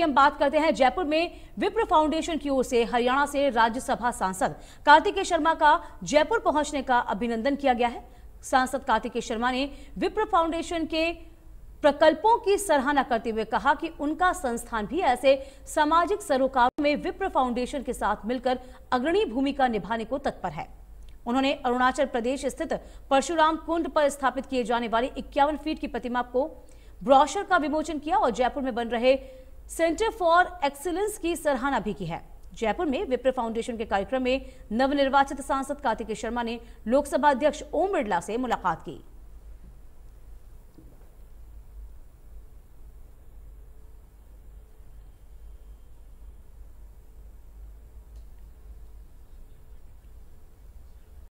की हम बात करते हैं जयपुर में विप्र फाउंडेशन की ओर से हरियाणा से राज्यसभा सांसद कार्तिकेय शर्मा का जयपुर पहुंचने का अभिनंदन किया गया है सांसद कार्तिकेय शर्मा ने विप्र फाउंडेशन के प्रकल्पों की सराहना करते हुए कहा कि उनका संस्थान भी ऐसे सामाजिक सरोकारों में विप्र फाउंडेशन के साथ मिलकर अग्रणी भूमिका निभाने को तत्पर है उन्होंने अरुणाचल प्रदेश स्थित परशुराम कुंड पर स्थापित किए जाने वाली इक्यावन फीट की प्रतिमा को ब्रॉशर का विमोचन किया और जयपुर में बन रहे सेंटर फॉर एक्सीलेंस की सराहना भी की है जयपुर में विप्र फाउंडेशन के कार्यक्रम में नवनिर्वाचित सांसद कार्तिकेय शर्मा ने लोकसभा अध्यक्ष ओम बिरला से मुलाकात की